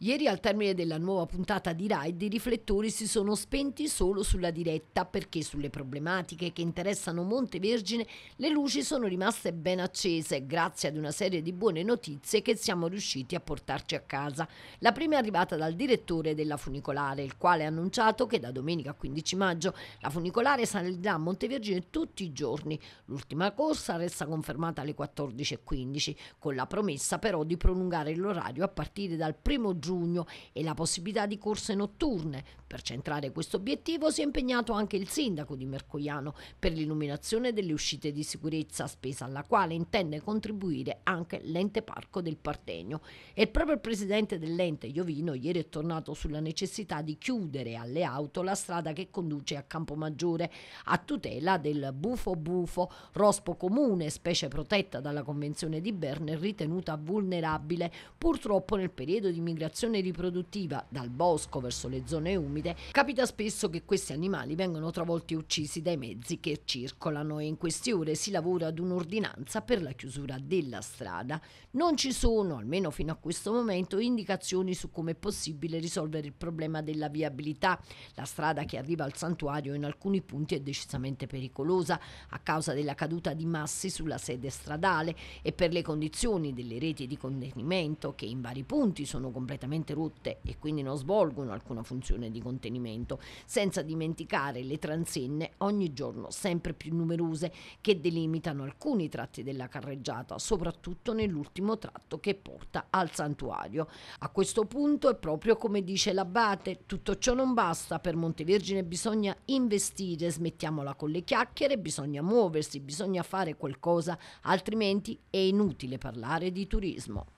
Ieri al termine della nuova puntata di Ride i riflettori si sono spenti solo sulla diretta perché sulle problematiche che interessano Montevergine le luci sono rimaste ben accese grazie ad una serie di buone notizie che siamo riusciti a portarci a casa. La prima è arrivata dal direttore della funicolare il quale ha annunciato che da domenica 15 maggio la funicolare salirà a Montevergine tutti i giorni. L'ultima corsa resta confermata alle 14.15 con la promessa però di prolungare l'orario a partire dal primo giorno giugno e la possibilità di corse notturne. Per centrare questo obiettivo si è impegnato anche il sindaco di Mercoiano per l'illuminazione delle uscite di sicurezza, spesa alla quale intende contribuire anche l'ente parco del Partenio. E proprio il presidente dell'ente, Iovino, ieri è tornato sulla necessità di chiudere alle auto la strada che conduce a Campomaggiore a tutela del bufo bufo, rospo comune, specie protetta dalla Convenzione di Berne ritenuta vulnerabile purtroppo nel periodo di migrazione migrazione riproduttiva dal bosco verso le zone umide, capita spesso che questi animali vengano travolti e uccisi dai mezzi che circolano e in queste ore si lavora ad un'ordinanza per la chiusura della strada. Non ci sono, almeno fino a questo momento, indicazioni su come è possibile risolvere il problema della viabilità. La strada che arriva al santuario in alcuni punti è decisamente pericolosa a causa della caduta di massi sulla sede stradale e per le condizioni delle reti di contenimento che in vari punti sono completamente completamente rotte e quindi non svolgono alcuna funzione di contenimento, senza dimenticare le transenne ogni giorno sempre più numerose che delimitano alcuni tratti della carreggiata, soprattutto nell'ultimo tratto che porta al santuario. A questo punto è proprio come dice l'abate, tutto ciò non basta, per Montevergine bisogna investire, smettiamola con le chiacchiere, bisogna muoversi, bisogna fare qualcosa, altrimenti è inutile parlare di turismo.